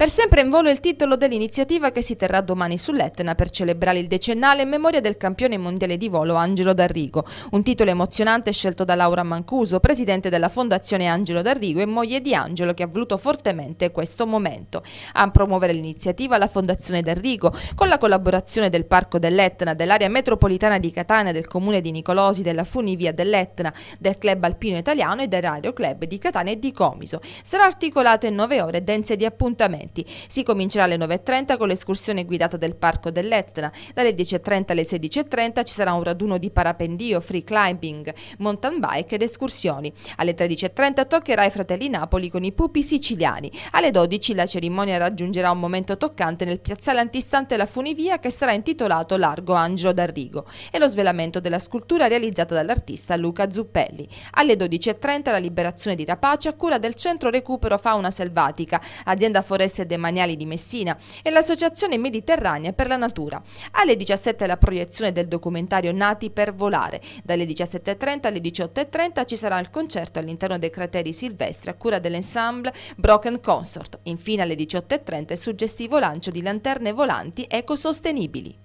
Per sempre in volo il titolo dell'iniziativa che si terrà domani sull'Etna per celebrare il decennale in memoria del campione mondiale di volo Angelo D'Arrigo. Un titolo emozionante scelto da Laura Mancuso, presidente della Fondazione Angelo D'Arrigo e moglie di Angelo che ha voluto fortemente questo momento. A promuovere l'iniziativa la Fondazione D'Arrigo, con la collaborazione del Parco dell'Etna, dell'area metropolitana di Catania, del comune di Nicolosi, della Funivia dell'Etna, del Club Alpino Italiano e del Club di Catania e di Comiso. Sarà articolato in nove ore dense di appuntamenti eventi. Si comincerà alle 9.30 con l'escursione guidata del Parco dell'Etna, dalle 10.30 alle 16.30 ci sarà un raduno di parapendio, free climbing, mountain bike ed escursioni. Alle 13.30 toccherà i Fratelli Napoli con i pupi siciliani. Alle 12 la cerimonia raggiungerà un momento toccante nel piazzale antistante la funivia che sarà intitolato Largo Angelo d'Arrigo e lo svelamento della scultura realizzata dall'artista Luca Zuppelli. Alle 12.30 la liberazione di Rapace a cura del Centro Recupero Fauna Selvatica, azienda forestale Servizi Demaniali di Messina e l'Associazione Mediterranea per la Natura. Alle 17 la proiezione del documentario Nati per Volare. Dalle 17.30 alle 18.30 ci sarà il concerto all'interno dei crateri silvestri a cura dell'ensemble Broken Consort. Infine alle 18.30 il suggestivo lancio di lanterne volanti ecosostenibili.